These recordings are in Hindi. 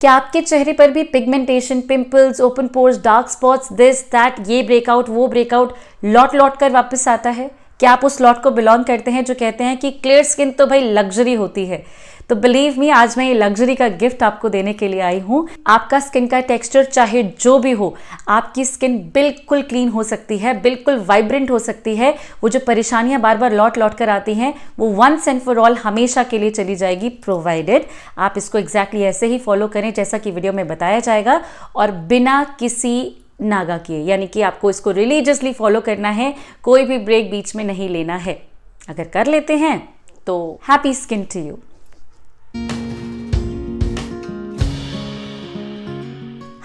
क्या आपके चेहरे पर भी pigmentation pimples open pores dark spots this that ये ब्रेकआउट वो ब्रेकआउट लौट लौट कर वापस आता है क्या आप उस लॉट को बिलोंग करते हैं जो कहते हैं कि क्लियर स्किन तो भाई लग्जरी होती है तो बिलीव मी आज मैं ये लग्जरी का गिफ्ट आपको देने के लिए आई हूँ आपका स्किन का टेक्सचर चाहे जो भी हो आपकी स्किन बिल्कुल क्लीन हो सकती है बिल्कुल वाइब्रेंट हो सकती है वो जो परेशानियां बार बार लौट लौट कर आती हैं वो वंस एंड फॉर ऑल हमेशा के लिए चली जाएगी प्रोवाइडेड आप इसको एग्जैक्टली exactly ऐसे ही फॉलो करें जैसा कि वीडियो में बताया जाएगा और बिना किसी नागा किए यानी कि आपको इसको रिलीजियसली फॉलो करना है कोई भी ब्रेक बीच में नहीं लेना है अगर कर लेते हैं तो happy skin to you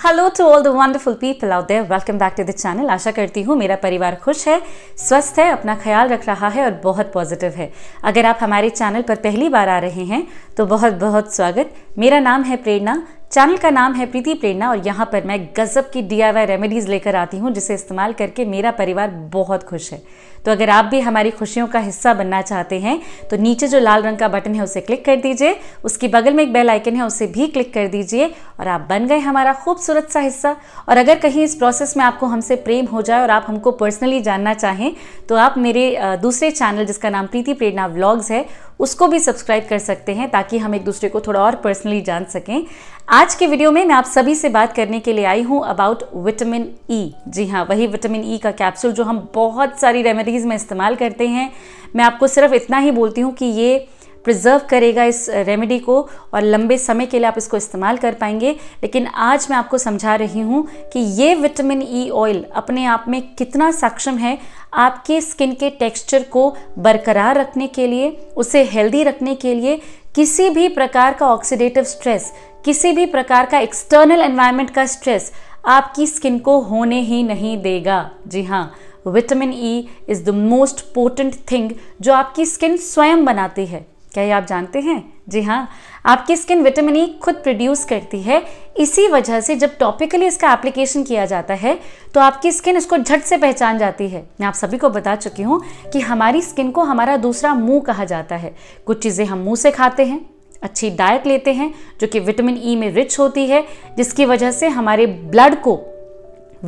hello to all the wonderful people out there welcome back to the channel आशा करती हूँ मेरा परिवार खुश है स्वस्थ है अपना ख्याल रख रहा है और बहुत पॉजिटिव है अगर आप हमारे चैनल पर पहली बार आ रहे हैं तो बहुत बहुत स्वागत मेरा नाम है प्रेरणा चैनल का नाम है प्रीति प्रेरणा और यहाँ पर मैं गज़ब की डी रेमेडीज़ लेकर आती हूँ जिसे इस्तेमाल करके मेरा परिवार बहुत खुश है तो अगर आप भी हमारी खुशियों का हिस्सा बनना चाहते हैं तो नीचे जो लाल रंग का बटन है उसे क्लिक कर दीजिए उसके बगल में एक बेल आइकन है उसे भी क्लिक कर दीजिए और आप बन गए हमारा खूबसूरत सा हिस्सा और अगर कहीं इस प्रोसेस में आपको हमसे प्रेम हो जाए और आप हमको पर्सनली जानना चाहें तो आप मेरे दूसरे चैनल जिसका नाम प्रीति प्रेरणा व्लॉग्स है उसको भी सब्सक्राइब कर सकते हैं ताकि हम एक दूसरे को थोड़ा और पर्सनली जान सकें आज के वीडियो में मैं आप सभी से बात करने के लिए आई हूँ अबाउट विटामिन ई जी हाँ वही विटामिन ई e का कैप्सूल जो हम बहुत सारी रेमेडीज़ में इस्तेमाल करते हैं मैं आपको सिर्फ इतना ही बोलती हूँ कि ये प्रिजर्व करेगा इस रेमेडी को और लंबे समय के लिए आप इसको इस्तेमाल कर पाएंगे लेकिन आज मैं आपको समझा रही हूँ कि ये विटामिन ई ऑयल अपने आप में कितना सक्षम है आपके स्किन के टेक्सचर को बरकरार रखने के लिए उसे हेल्दी रखने के लिए किसी भी प्रकार का ऑक्सीडेटिव स्ट्रेस किसी भी प्रकार का एक्सटर्नल एनवायरनमेंट का स्ट्रेस आपकी स्किन को होने ही नहीं देगा जी हाँ vitamin E is the most important thing जो आपकी स्किन स्वयं बनाती है क्या ये आप जानते हैं जी हाँ आपकी स्किन विटामिन ई e खुद प्रोड्यूस करती है इसी वजह से जब टॉपिकली इसका एप्लीकेशन किया जाता है तो आपकी स्किन इसको झट से पहचान जाती है मैं आप सभी को बता चुकी हूँ कि हमारी स्किन को हमारा दूसरा मुंह कहा जाता है कुछ चीज़ें हम मुंह से खाते हैं अच्छी डाइट लेते हैं जो कि विटामिन ई e में रिच होती है जिसकी वजह से हमारे ब्लड को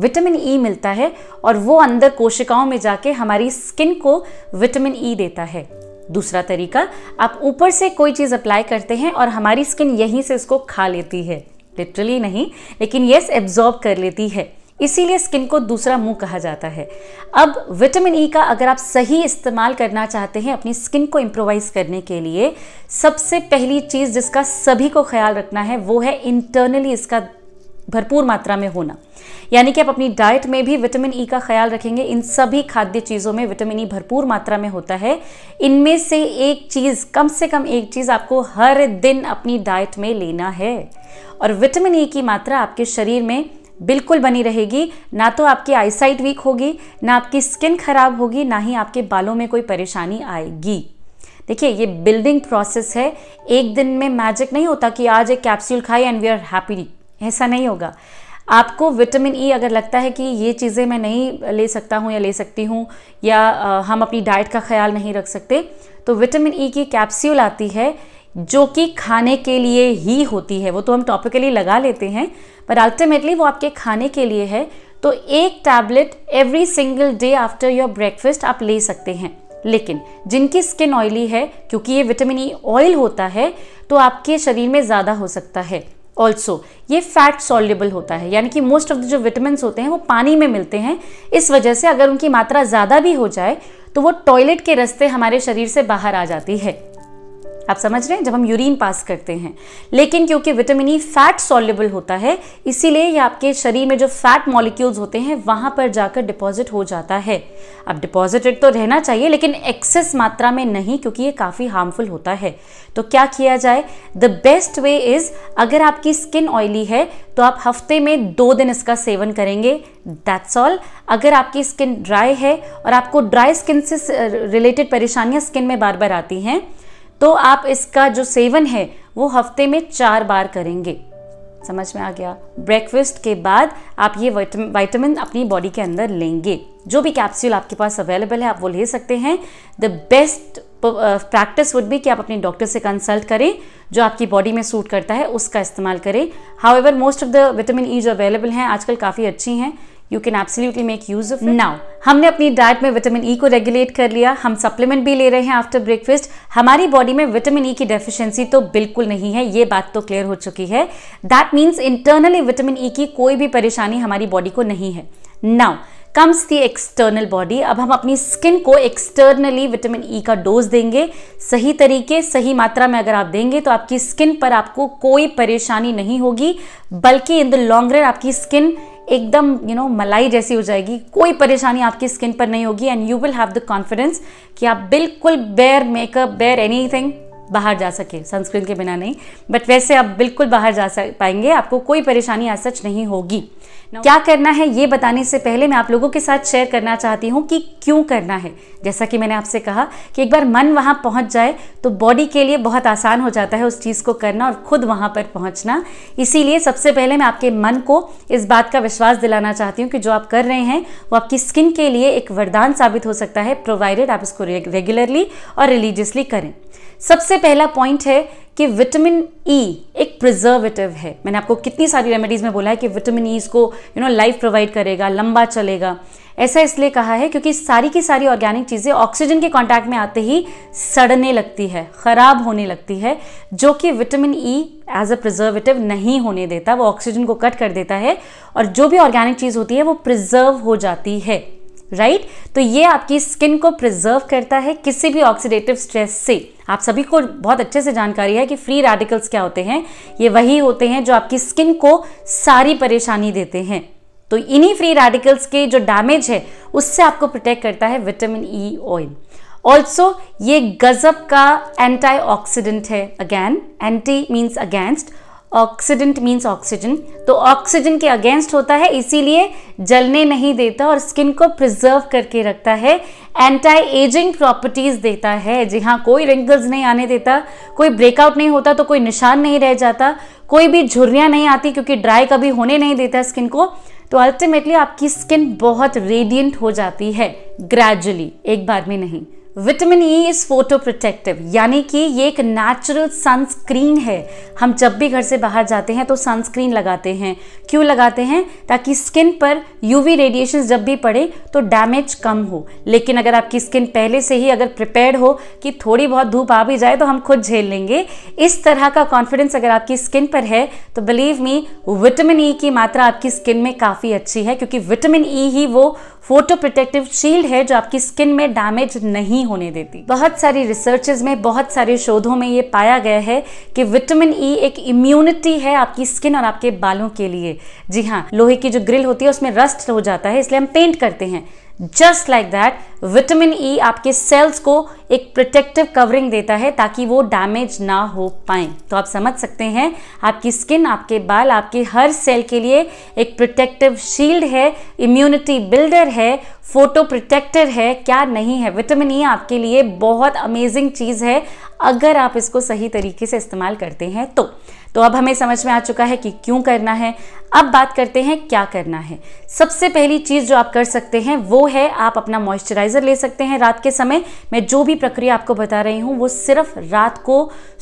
विटामिन ई e मिलता है और वो अंदर कोशिकाओं में जाके हमारी स्किन को विटामिन ई e देता है दूसरा तरीका आप ऊपर से कोई चीज़ अप्लाई करते हैं और हमारी स्किन यहीं से इसको खा लेती है लिटरली नहीं लेकिन यस एब्जॉर्ब कर लेती है इसीलिए स्किन को दूसरा मुंह कहा जाता है अब विटामिन ई e का अगर आप सही इस्तेमाल करना चाहते हैं अपनी स्किन को इम्प्रोवाइज़ करने के लिए सबसे पहली चीज़ जिसका सभी को ख्याल रखना है वो है इंटरनली इसका भरपूर मात्रा में होना यानी कि आप अपनी डाइट में भी विटामिन ई e का ख्याल रखेंगे इन सभी खाद्य चीज़ों में विटामिन ई e भरपूर मात्रा में होता है इनमें से एक चीज़ कम से कम एक चीज़ आपको हर दिन अपनी डाइट में लेना है और विटामिन ई e की मात्रा आपके शरीर में बिल्कुल बनी रहेगी ना तो आपकी आईसाइट वीक होगी ना आपकी स्किन खराब होगी ना ही आपके बालों में कोई परेशानी आएगी देखिए ये बिल्डिंग प्रोसेस है एक दिन में मैजिक नहीं होता कि आज एक कैप्सूल खाए एंड वी आर हैप्पी ऐसा नहीं होगा आपको विटामिन ई e अगर लगता है कि ये चीज़ें मैं नहीं ले सकता हूँ या ले सकती हूँ या हम अपनी डाइट का ख्याल नहीं रख सकते तो विटामिन ई e की कैप्स्यूल आती है जो कि खाने के लिए ही होती है वो तो हम टॉपिकली लगा लेते हैं पर अल्टीमेटली वो आपके खाने के लिए है तो एक tablet every single day after your breakfast आप ले सकते हैं लेकिन जिनकी स्किन ऑयली है क्योंकि ये विटामिन ई e ऑयल होता है तो आपके शरीर में ज़्यादा हो सकता है ऑल्सो ये फैट सॉल्युबल होता है यानी कि मोस्ट ऑफ द जो विटामिन होते हैं वो पानी में मिलते हैं इस वजह से अगर उनकी मात्रा ज़्यादा भी हो जाए तो वो टॉयलेट के रास्ते हमारे शरीर से बाहर आ जाती है आप समझ रहे हैं जब हम यूरिन पास करते हैं लेकिन क्योंकि विटामिन ई फैट सॉल्युबल होता है इसीलिए ये आपके शरीर में जो फैट मॉलिक्यूल्स होते हैं वहां पर जाकर डिपॉजिट हो जाता है अब डिपॉजिटेड तो रहना चाहिए लेकिन एक्सेस मात्रा में नहीं क्योंकि ये काफ़ी हार्मफुल होता है तो क्या किया जाए द बेस्ट वे इज़ अगर आपकी स्किन ऑयली है तो आप हफ्ते में दो दिन इसका सेवन करेंगे दैट्स ऑल अगर आपकी स्किन ड्राई है और आपको ड्राई स्किन से रिलेटेड परेशानियाँ स्किन में बार बार आती हैं तो आप इसका जो सेवन है वो हफ्ते में चार बार करेंगे समझ में आ गया ब्रेकफास्ट के बाद आप ये वाइटामिन अपनी बॉडी के अंदर लेंगे जो भी कैप्सूल आपके पास अवेलेबल है आप वो ले सकते हैं द बेस्ट प्रैक्टिस वुड भी कि आप अपने डॉक्टर से कंसल्ट करें जो आपकी बॉडी में सूट करता है उसका इस्तेमाल करें however most of the vitamin E जो अवेलेबल हैं आजकल काफ़ी अच्छी हैं you can absolutely make use of now हमने अपनी डाइट में विटामिन ई e को रेगुलेट कर लिया हम सप्लीमेंट भी ले रहे हैं आफ्टर ब्रेकफास्ट हमारी बॉडी में विटामिन ई e की डेफिशिएंसी तो बिल्कुल नहीं है ये बात तो क्लियर हो चुकी है that means internally vitamin E की कोई भी परेशानी हमारी बॉडी को नहीं है now comes the external body अब हम अपनी स्किन को एक्सटर्नली विटामिन ई का डोज देंगे सही तरीके सही मात्रा में अगर आप देंगे तो आपकी स्किन पर आपको कोई परेशानी नहीं होगी बल्कि इन द लॉन्ग रन आपकी स्किन एकदम यू नो मलाई जैसी हो जाएगी कोई परेशानी आपकी स्किन पर नहीं होगी and you will have the confidence कि आप बिल्कुल बेयर मेकअप बेयर एनी बाहर जा सके सनस्क्रीन के बिना नहीं बट वैसे आप बिल्कुल बाहर जा सक पाएंगे आपको कोई परेशानी आज सच नहीं होगी क्या करना है ये बताने से पहले मैं आप लोगों के साथ शेयर करना चाहती हूँ कि क्यों करना है जैसा कि मैंने आपसे कहा कि एक बार मन वहाँ पहुँच जाए तो बॉडी के लिए बहुत आसान हो जाता है उस चीज़ को करना और खुद वहाँ पर पहुँचना इसीलिए सबसे पहले मैं आपके मन को इस बात का विश्वास दिलाना चाहती हूँ कि जो आप कर रहे हैं वो आपकी स्किन के लिए एक वरदान साबित हो सकता है प्रोवाइडेड आप इसको रेगुलरली और रिलीजियसली करें सबसे पहला पॉइंट है कि विटामिन ई e एक प्रिजर्वेटिव है मैंने आपको कितनी सारी रेमेडीज़ में बोला है कि विटामिन ई e इसको यू नो लाइफ प्रोवाइड करेगा लंबा चलेगा ऐसा इसलिए कहा है क्योंकि सारी की सारी ऑर्गेनिक चीज़ें ऑक्सीजन के कांटेक्ट में आते ही सड़ने लगती है ख़राब होने लगती है जो कि vitamin E as a preservative नहीं होने देता वो ऑक्सीजन को कट कर देता है और जो भी ऑर्गेनिक चीज़ होती है वो प्रिजर्व हो जाती है राइट right? तो ये आपकी स्किन को प्रिजर्व करता है किसी भी ऑक्सीडेटिव स्ट्रेस से आप सभी को बहुत अच्छे से जानकारी है कि फ्री रेडिकल्स क्या होते हैं ये वही होते हैं जो आपकी स्किन को सारी परेशानी देते हैं तो इन्हीं फ्री रेडिकल्स के जो डैमेज है उससे आपको प्रोटेक्ट करता है विटामिन ई ऑयल ऑल्सो ये गजब का एंटी है again anti means against oxidant means oxygen तो ऑक्सीजन के अगेंस्ट होता है इसीलिए जलने नहीं देता और स्किन को प्रिजर्व करके रखता है एंटी एजिंग प्रॉपर्टीज़ देता है जी हाँ कोई रिंकल्स नहीं आने देता कोई ब्रेकआउट नहीं होता तो कोई निशान नहीं रह जाता कोई भी झुर्रियाँ नहीं आती क्योंकि ड्राई कभी होने नहीं देता स्किन को तो अल्टीमेटली आपकी स्किन बहुत रेडियंट हो जाती है ग्रेजुअली एक बार में नहीं vitamin E is photo protective यानी कि ये एक नेचुरल सनस्क्रीन है हम जब भी घर से बाहर जाते हैं तो सनस्क्रीन लगाते हैं क्यों लगाते हैं ताकि स्किन पर यूवी रेडिएशन जब भी पड़े तो डैमेज कम हो लेकिन अगर आपकी स्किन पहले से ही अगर प्रिपेयर्ड हो कि थोड़ी बहुत धूप आ भी जाए तो हम खुद झेल लेंगे इस तरह का कॉन्फिडेंस अगर आपकी स्किन पर है तो बिलीव मी विटामिन ई की मात्रा आपकी स्किन में काफ़ी अच्छी है क्योंकि विटामिन ई e ही वो फोटो प्रोटेक्टिव शील्ड है जो आपकी स्किन में डैमेज नहीं होने देती बहुत सारी रिसर्चेज में बहुत सारे शोधों में ये पाया गया है कि विटामिन ई e एक इम्यूनिटी है आपकी स्किन और आपके बालों के लिए जी हाँ लोहे की जो ग्रिल होती है उसमें रस्ट हो जाता है इसलिए हम पेंट करते हैं just like that vitamin E आपके सेल्स को एक प्रोटेक्टिव कवरिंग देता है ताकि वो डैमेज ना हो पाए तो आप समझ सकते हैं आपकी स्किन आपके बाल आपके हर सेल के लिए एक प्रोटेक्टिव शील्ड है इम्यूनिटी बिल्डर है फोटो प्रोटेक्टर है क्या नहीं है विटामिन ई e आपके लिए बहुत अमेजिंग चीज़ है अगर आप इसको सही तरीके से इस्तेमाल करते हैं तो तो अब हमें समझ में आ चुका है कि क्यों करना है अब बात करते हैं क्या करना है सबसे पहली चीज़ जो आप कर सकते हैं वो है आप अपना मॉइस्चराइज़र ले सकते हैं रात के समय मैं जो भी भी प्रक्रिया आपको बता रही हूँ वो सिर्फ रात को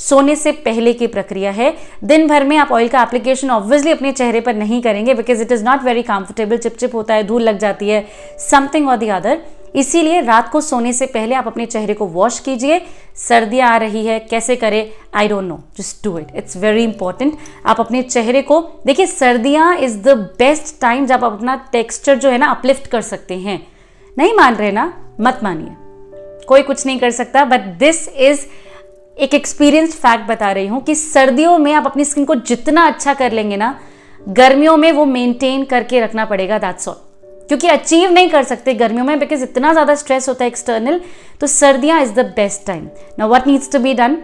सोने से पहले की प्रक्रिया है दिन भर में आप ऑयल का एप्लीकेशन ऑब्वियसली अपने चेहरे पर नहीं करेंगे because it is not very comfortable चिपचिप होता है धूल लग जाती है समथिंग और दी अदर इसीलिए रात को सोने से पहले आप अपने चेहरे को वॉश कीजिए सर्दियाँ आ रही है कैसे करें I don't know just do it it's very important आप अपने चेहरे को देखिए सर्दियाँ इज़ द बेस्ट टाइम जब आप अपना टेक्स्चर जो है ना अपलिफ्ट कर सकते हैं नहीं मान रहे ना मत मानिए कोई कुछ नहीं कर सकता बट दिस इज़ एक एक्सपीरियंस फैक्ट बता रही हूँ कि सर्दियों में आप अपनी स्किन को जितना अच्छा कर लेंगे ना गर्मियों में वो मेंटेन करके रखना पड़ेगा दैट्स ऑल क्योंकि अचीव नहीं कर सकते गर्मियों में बिकॉज इतना ज़्यादा स्ट्रेस होता है एक्सटर्नल तो सर्दियां is the best time now what needs to be done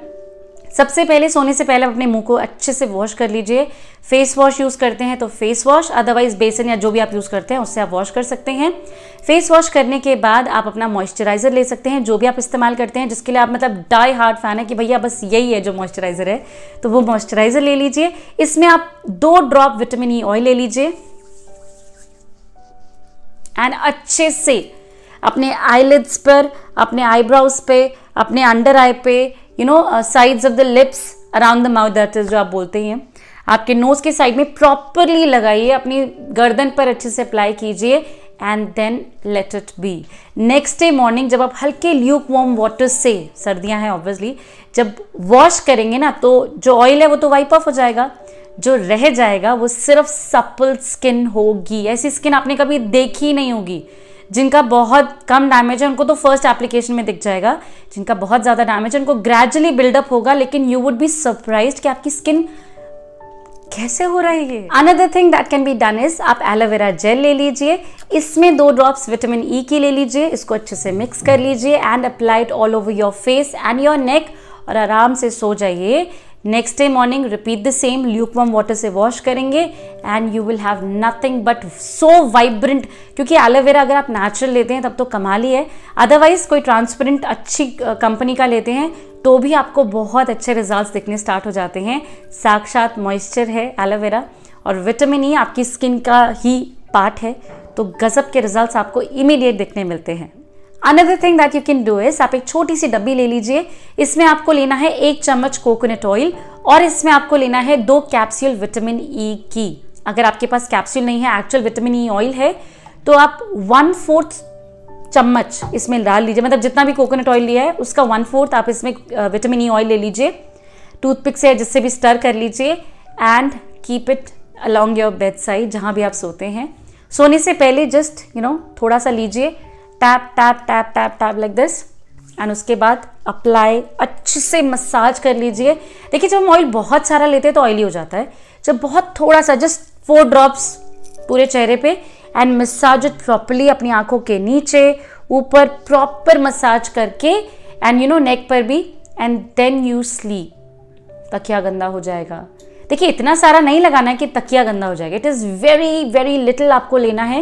सबसे पहले सोने से पहले अपने मुंह को अच्छे से वॉश कर लीजिए फेस वॉश यूज़ करते हैं तो फेस वॉश अदरवाइज बेसन या जो भी आप यूज़ करते हैं उससे आप वॉश कर सकते हैं फेस वॉश करने के बाद आप अपना मॉइस्चराइज़र ले सकते हैं जो भी आप इस्तेमाल करते हैं जिसके लिए आप मतलब डाई हार्ड फैन है कि भैया बस यही है जो मॉइस्चराइज़र है तो वो मॉइस्चराइज़र ले लीजिए इसमें आप दो ड्रॉप विटामिन ई ऑयल ले लीजिए एंड अच्छे से अपने आईलिड्स पर अपने आईब्राउज पे अपने अंडर आई पे you know sides of the lips around the mouth that is जो आप बोलते हैं आपके नोज़ के साइड में प्रॉपरली लगाइए अपनी गर्दन पर अच्छे से अप्लाई कीजिए and then let it be next day morning जब आप हल्के ल्यूक वॉर्म वाटर से सर्दियां हैं ऑब्वियसली जब वॉश करेंगे ना तो जो ऑयल है वो तो वाइप ऑफ हो जाएगा जो रह जाएगा वो सिर्फ सप्पल स्किन होगी ऐसी स्किन आपने कभी देखी नहीं होगी जिनका बहुत कम डैमेज है उनको तो फर्स्ट एप्लीकेशन में दिख जाएगा जिनका बहुत ज़्यादा डैमेज है उनको ग्रेजुअली बिल्डअप होगा लेकिन यू वुड बी सरप्राइज कि आपकी स्किन कैसे हो रहा है ये another thing that can be done is आप एलोवेरा जेल ले लीजिए इसमें दो ड्रॉप्स विटामिन ई e की ले लीजिए इसको अच्छे से मिक्स कर लीजिए and applied all over your face and your neck और आराम से सो जाइए next day morning repeat the same lukewarm water से वॉश करेंगे and you will have nothing but so vibrant क्योंकि एलोवेरा अगर आप नेचुरल लेते हैं तब तो कमाल ही है अदरवाइज कोई ट्रांसपेरेंट अच्छी कंपनी का लेते हैं तो भी आपको बहुत अच्छे रिजल्ट दिखने स्टार्ट हो जाते हैं साक्षात मॉइस्चर है एलोवेरा और विटामिन ई e आपकी स्किन का ही पार्ट है तो गज़ब के रिजल्ट्स आपको इमीडिएट दिखने मिलते हैं another thing that you can do is आप एक छोटी सी डब्बी ले लीजिए इसमें आपको लेना है एक चम्मच कोकोनट ऑयल और इसमें आपको लेना है दो कैप्सूल विटामिन ई e की अगर आपके पास कैप्सूल नहीं है एक्चुअल विटामिन ई ऑयल है तो आप वन फोर्थ चम्मच इसमें डाल लीजिए मतलब जितना भी कोकोनट ऑयल लिया है उसका वन फोर्थ आप इसमें विटामिन ई ऑयल ले लीजिए टूथपिक से जिससे भी स्टर कर लीजिए and keep it along your bed side जहाँ भी आप सोते हैं सोने से पहले जस्ट यू नो थोड़ा सा लीजिए tap tap tap tap tap like this and उसके बाद अप्लाई अच्छे से मसाज कर लीजिए देखिए जब हम ऑयल बहुत सारा लेते हैं तो ऑयली हो जाता है जब बहुत थोड़ा सा जस्ट फोर ड्रॉप्स पूरे चेहरे पे एंड मसाज इट प्रॉपरली अपनी आंखों के नीचे ऊपर प्रॉपर मसाज करके एंड यू नो नेक पर भी एंड देन यू स्लीप तकिया गंदा हो जाएगा देखिए इतना सारा नहीं लगाना है कि तकिया गंदा हो जाएगा it is very very little आपको लेना है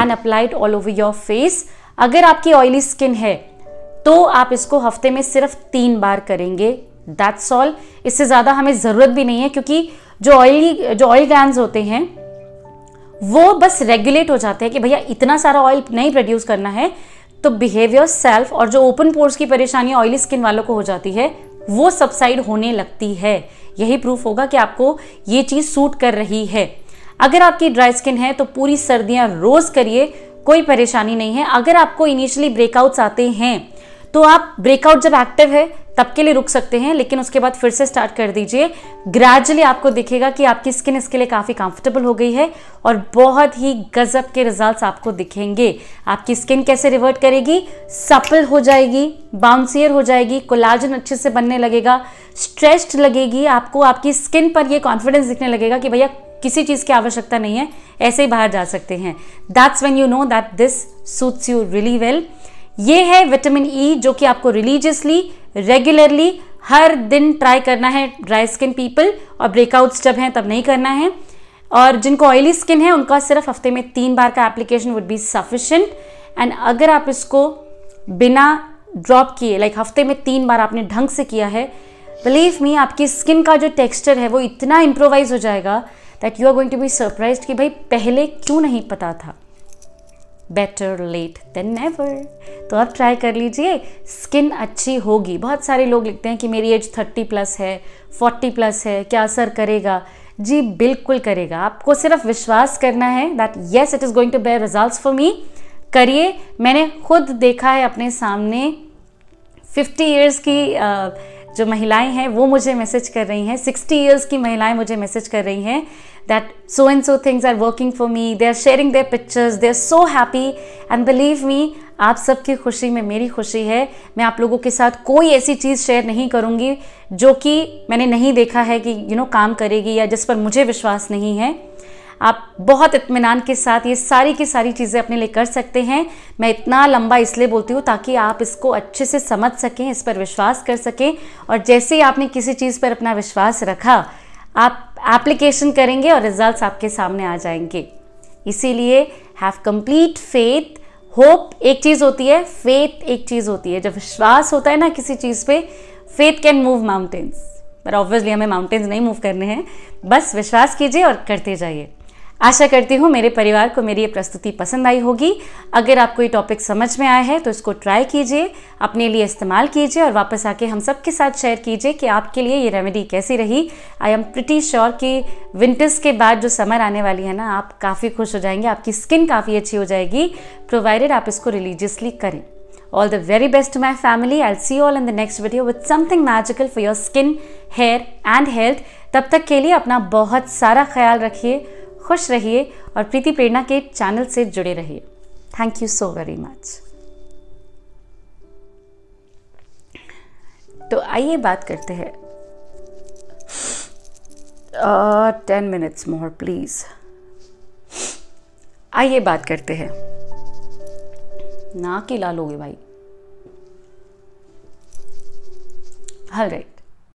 and applied all over your face अगर आपकी ऑयली स्किन है तो आप इसको हफ्ते में सिर्फ तीन बार करेंगे दैट्स ऑल इससे ज़्यादा हमें ज़रूरत भी नहीं है क्योंकि जो ऑयली जो ऑयल ग्रैंड होते हैं वो बस रेगुलेट हो जाते हैं कि भैया इतना सारा ऑयल नहीं प्रोड्यूस करना है तो बिहेवियर सेल्फ और जो ओपन पोर्स की परेशानी ऑयली स्किन वालों को हो जाती है वो सबसाइड होने लगती है यही प्रूफ होगा कि आपको ये चीज़ सूट कर रही है अगर आपकी ड्राई स्किन है तो पूरी सर्दियाँ रोज़ करिए कोई परेशानी नहीं है अगर आपको इनिशियली ब्रेकआउट्स आते हैं तो आप ब्रेकआउट जब एक्टिव है तब के लिए रुक सकते हैं लेकिन उसके बाद फिर से स्टार्ट कर दीजिए ग्रेजुअली आपको दिखेगा कि आपकी स्किन इसके लिए काफ़ी कंफर्टेबल हो गई है और बहुत ही गजब के रिजल्ट्स आपको दिखेंगे आपकी स्किन कैसे रिवर्ट करेगी सपल हो जाएगी बाउंसियर हो जाएगी कोलाजन अच्छे से बनने लगेगा स्ट्रेस्ड लगेगी आपको आपकी स्किन पर यह कॉन्फिडेंस दिखने लगेगा कि भैया किसी चीज़ की आवश्यकता नहीं है ऐसे ही बाहर जा सकते हैं that's when you know that this suits you really well ये है विटामिन ई e, जो कि आपको रिलीजियसली रेगुलरली हर दिन ट्राई करना है ड्राई स्किन पीपल और ब्रेकआउट्स जब हैं तब नहीं करना है और जिनको ऑयली स्किन है उनका सिर्फ हफ्ते में तीन बार का application would be sufficient and अगर आप इसको बिना ड्रॉप किए लाइक हफ्ते में तीन बार आपने ढंग से किया है बिलीव मी आपकी स्किन का जो टेक्सचर है वो इतना इम्प्रोवाइज हो जाएगा that you are going to be surprise कि भाई पहले क्यों नहीं पता था बेटर लेट देन नेवर तो आप ट्राई कर लीजिए स्किन अच्छी होगी बहुत सारे लोग लिखते हैं कि मेरी एज थर्टी प्लस है फोर्टी प्लस है क्या असर करेगा जी बिल्कुल करेगा आपको सिर्फ विश्वास करना है that yes it is going to bear result for me करिए मैंने खुद देखा है अपने सामने फिफ्टी ईयर्स की uh, जो महिलाएं हैं वो मुझे मैसेज कर रही हैं सिक्सटी ईयर्स की महिलाएं मुझे मैसेज कर रही हैं that so and so things are working for me they are sharing their pictures they are so happy and believe me आप सबकी खुशी में मेरी खुशी है मैं आप लोगों के साथ कोई ऐसी चीज़ शेयर नहीं करूँगी जो कि मैंने नहीं देखा है कि यू you नो know, काम करेगी या जिस पर मुझे विश्वास नहीं है आप बहुत इतमान के साथ ये सारी की सारी चीज़ें अपने लिए कर सकते हैं मैं इतना लंबा इसलिए बोलती हूँ ताकि आप इसको अच्छे से समझ सकें इस पर विश्वास कर सकें और जैसे ही आपने किसी चीज़ पर अपना विश्वास रखा आप एप्लीकेशन करेंगे और रिजल्ट्स आपके सामने आ जाएंगे इसीलिए हैव कंप्लीट फेथ होप एक चीज़ होती है फेथ एक चीज़ होती है जब विश्वास होता है ना किसी चीज़ पे फेथ कैन मूव माउंटेन्स पर ऑब्वियसली हमें माउंटेन्स नहीं मूव करने हैं बस विश्वास कीजिए और करते जाइए आशा करती हूँ मेरे परिवार को मेरी ये प्रस्तुति पसंद आई होगी अगर आपको ये टॉपिक समझ में आया है तो इसको ट्राई कीजिए अपने लिए इस्तेमाल कीजिए और वापस आके हम सबके साथ शेयर कीजिए कि आपके लिए ये रेमेडी कैसी रही आई एम प्रिटी श्योर कि विंटर्स के बाद जो समर आने वाली है ना आप काफ़ी खुश हो जाएंगे आपकी स्किन काफ़ी अच्छी हो जाएगी प्रोवाइडेड आप इसको रिलीजियसली करें all the very best to my family I see all in the next video video something magical for your skin hair and health तब तक के लिए अपना बहुत सारा ख्याल रखिए खुश रहिए और प्रीति प्रेरणा के चैनल से जुड़े रहिए thank you so very much तो आइए बात करते हैं टेन मिनट्स मोर प्लीज़ आइए बात करते हैं ना के लाल हो भाई हल राइट